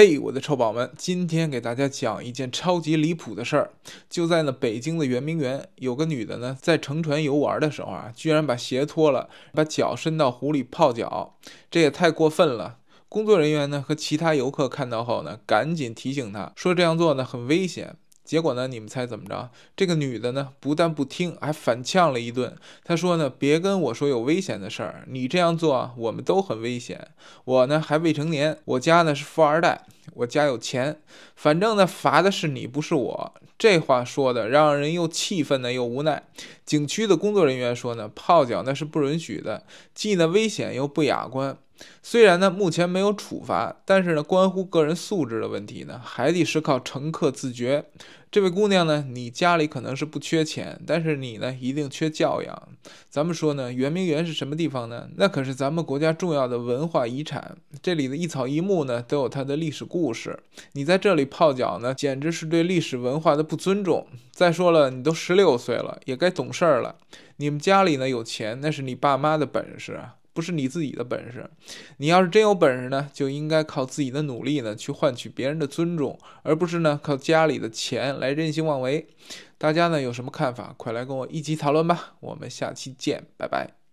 嘿，我的臭宝们，今天给大家讲一件超级离谱的事儿。就在呢北京的圆明园，有个女的呢，在乘船游玩的时候啊，居然把鞋脱了，把脚伸到湖里泡脚，这也太过分了。工作人员呢和其他游客看到后呢，赶紧提醒她说这样做呢很危险。结果呢？你们猜怎么着？这个女的呢，不但不听，还反呛了一顿。她说呢：“别跟我说有危险的事儿，你这样做，我们都很危险。我呢还未成年，我家呢是富二代，我家有钱。反正呢，罚的是你，不是我。”这话说的让人又气愤呢，又无奈。景区的工作人员说呢：“泡脚那是不允许的，既呢危险又不雅观。”虽然呢，目前没有处罚，但是呢，关乎个人素质的问题呢，还得是靠乘客自觉。这位姑娘呢，你家里可能是不缺钱，但是你呢，一定缺教养。咱们说呢，圆明园是什么地方呢？那可是咱们国家重要的文化遗产，这里的一草一木呢，都有它的历史故事。你在这里泡脚呢，简直是对历史文化的不尊重。再说了，你都十六岁了，也该懂事儿了。你们家里呢有钱，那是你爸妈的本事啊。不是你自己的本事，你要是真有本事呢，就应该靠自己的努力呢去换取别人的尊重，而不是呢靠家里的钱来任性妄为。大家呢有什么看法？快来跟我一起讨论吧！我们下期见，拜拜。